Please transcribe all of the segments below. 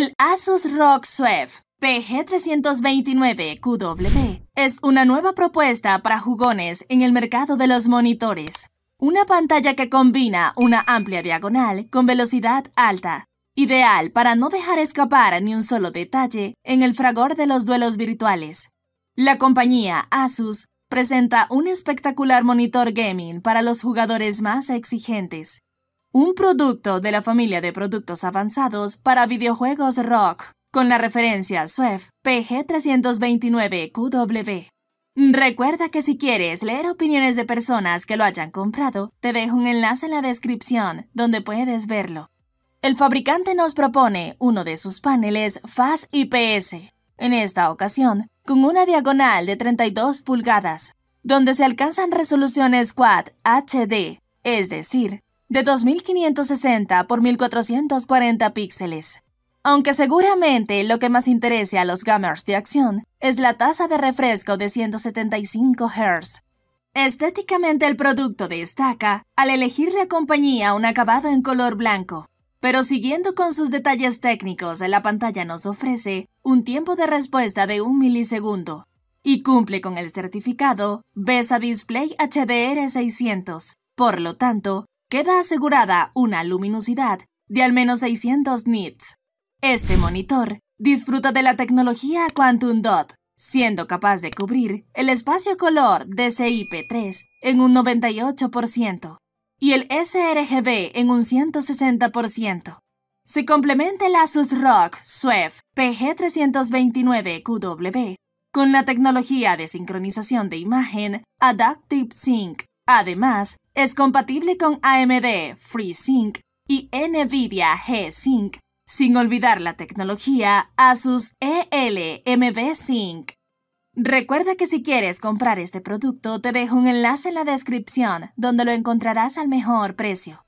El Asus ROG Swift PG329QW es una nueva propuesta para jugones en el mercado de los monitores. Una pantalla que combina una amplia diagonal con velocidad alta, ideal para no dejar escapar ni un solo detalle en el fragor de los duelos virtuales. La compañía Asus presenta un espectacular monitor gaming para los jugadores más exigentes un producto de la familia de productos avanzados para videojuegos rock, con la referencia SWEF PG329QW. Recuerda que si quieres leer opiniones de personas que lo hayan comprado, te dejo un enlace en la descripción donde puedes verlo. El fabricante nos propone uno de sus paneles FAS IPS, en esta ocasión con una diagonal de 32 pulgadas, donde se alcanzan resoluciones Quad HD, es decir, de 2560 por 1440 píxeles. Aunque seguramente lo que más interese a los gamers de acción es la tasa de refresco de 175 Hz. Estéticamente el producto destaca al elegir la compañía un acabado en color blanco, pero siguiendo con sus detalles técnicos, la pantalla nos ofrece un tiempo de respuesta de un milisegundo y cumple con el certificado BESA Display HDR 600. Por lo tanto, queda asegurada una luminosidad de al menos 600 nits. Este monitor disfruta de la tecnología Quantum Dot, siendo capaz de cubrir el espacio color DCI-P3 en un 98% y el sRGB en un 160%. Se complementa el Asus ROG Swift PG329QW con la tecnología de sincronización de imagen Adaptive Sync. Además, es compatible con AMD FreeSync y NVIDIA G-Sync, sin olvidar la tecnología ASUS ELMB Sync. Recuerda que si quieres comprar este producto, te dejo un enlace en la descripción, donde lo encontrarás al mejor precio.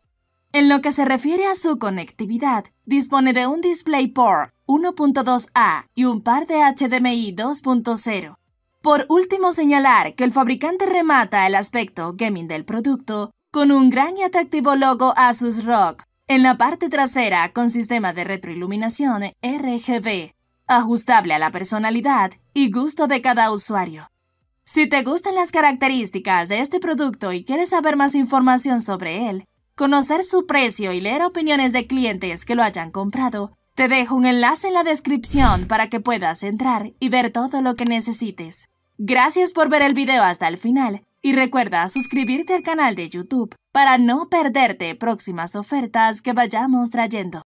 En lo que se refiere a su conectividad, dispone de un DisplayPort 1.2a y un par de HDMI 2.0. Por último, señalar que el fabricante remata el aspecto gaming del producto con un gran y atractivo logo Asus ROG en la parte trasera con sistema de retroiluminación RGB, ajustable a la personalidad y gusto de cada usuario. Si te gustan las características de este producto y quieres saber más información sobre él, conocer su precio y leer opiniones de clientes que lo hayan comprado, te dejo un enlace en la descripción para que puedas entrar y ver todo lo que necesites. Gracias por ver el video hasta el final y recuerda suscribirte al canal de YouTube para no perderte próximas ofertas que vayamos trayendo.